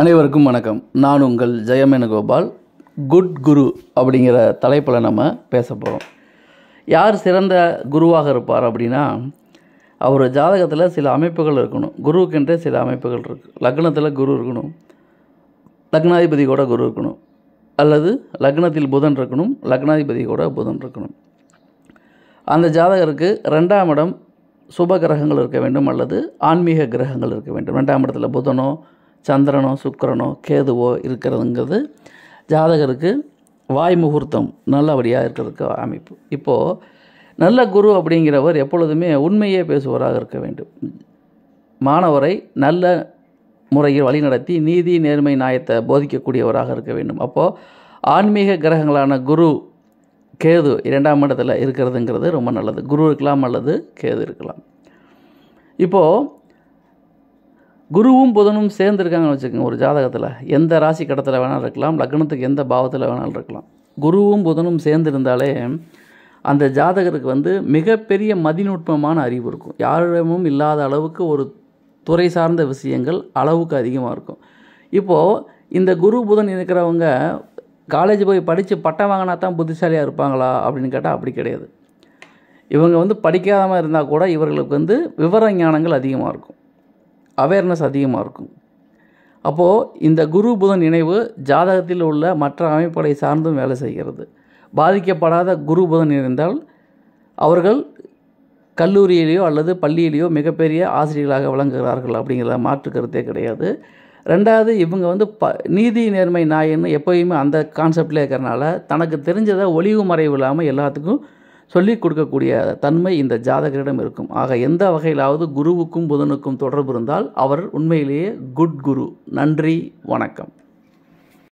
அனைவருக்கும் வணக்கம் நான் உங்கள் ஜெயமேனுகோபால் குட் குரு அப்படிங்கிற தலைப்பில் நம்ம பேச போகிறோம் யார் சிறந்த குருவாக இருப்பார் அப்படின்னா அவர் ஜாதகத்தில் சில அமைப்புகள் இருக்கணும் குருவுக்கென்றே சில அமைப்புகள் இருக்குது லக்னத்தில் குரு இருக்கணும் லக்னாதிபதி கூட குரு இருக்கணும் அல்லது லக்னத்தில் புதன் இருக்கணும் லக்னாதிபதி கூட புதன் இருக்கணும் அந்த ஜாதகருக்கு ரெண்டாம் இடம் சுப கிரகங்கள் இருக்க வேண்டும் அல்லது ஆன்மீக கிரகங்கள் இருக்க வேண்டும் ரெண்டாம் இடத்துல புதனோ சந்திரனோ சுக்கரனோ கேதுவோ இருக்கிறதுங்கிறது ஜாதகருக்கு வாய் முகூர்த்தம் நல்லபடியாக இருக்கிறதுக்கு அமைப்பு இப்போது நல்ல குரு அப்படிங்கிறவர் எப்பொழுதுமே உண்மையே பேசுவராக இருக்க வேண்டும் மாணவரை நல்ல முறையில் வழிநடத்தி நீதி நேர்மை நியாயத்தை போதிக்கக்கூடியவராக இருக்க வேண்டும் அப்போது ஆன்மீக கிரகங்களான குரு கேது இரண்டாம் மண்டத்தில் இருக்கிறதுங்கிறது ரொம்ப நல்லது குரு இருக்கலாம் அல்லது கேது இருக்கலாம் இப்போது குருவும் புதனும் சேர்ந்துருக்காங்கன்னு வச்சுக்கோங்க ஒரு ஜாதகத்தில் எந்த ராசி கடத்தில் வேணாலும் இருக்கலாம் லக்னத்துக்கு எந்த பாவத்தில் வேணாலும் இருக்கலாம் குருவும் புதனும் சேர்ந்துருந்தாலே அந்த ஜாதகருக்கு வந்து மிகப்பெரிய மதிநுட்பமான அறிவு இருக்கும் யாரிடமும் இல்லாத அளவுக்கு ஒரு துறை சார்ந்த விஷயங்கள் அளவுக்கு அதிகமாக இருக்கும் இப்போது இந்த குரு புதன் இருக்கிறவங்க காலேஜ் போய் படித்து பட்டம் வாங்கினா தான் புத்திசாலியாக இருப்பாங்களா அப்படின்னு கேட்டால் அப்படி கிடையாது இவங்க வந்து படிக்காதமாக இருந்தால் கூட இவர்களுக்கு வந்து விவர ஞானங்கள் அதிகமாக இருக்கும் அவேர்னஸ் அதிகமாக இருக்கும் அப்போது இந்த குரு புதன் இணைவு ஜாதகத்தில் உள்ள மற்ற அமைப்புகளை சார்ந்தும் வேலை செய்கிறது பாதிக்கப்படாத குரு புதன் இருந்தால் அவர்கள் கல்லூரியிலேயோ அல்லது பள்ளியிலேயோ மிகப்பெரிய ஆசிரியர்களாக விளங்குகிறார்கள் அப்படிங்கிற மாற்று கருத்தே கிடையாது ரெண்டாவது இவங்க வந்து ப நீதி நேர்மை நாயின்னு எப்போயுமே அந்த கான்செப்டில் இருக்கிறனால தனக்கு தெரிஞ்சதை ஒளிவு மறைவு இல்லாமல் எல்லாத்துக்கும் சொல்லிக் கொடுக்கக்கூடிய தன்மை இந்த ஜாதகரிடம் இருக்கும் ஆக எந்த வகையிலாவது குருவுக்கும் புதனுக்கும் தொடர்பு இருந்தால் அவர் உண்மையிலேயே குட் குரு நன்றி வணக்கம்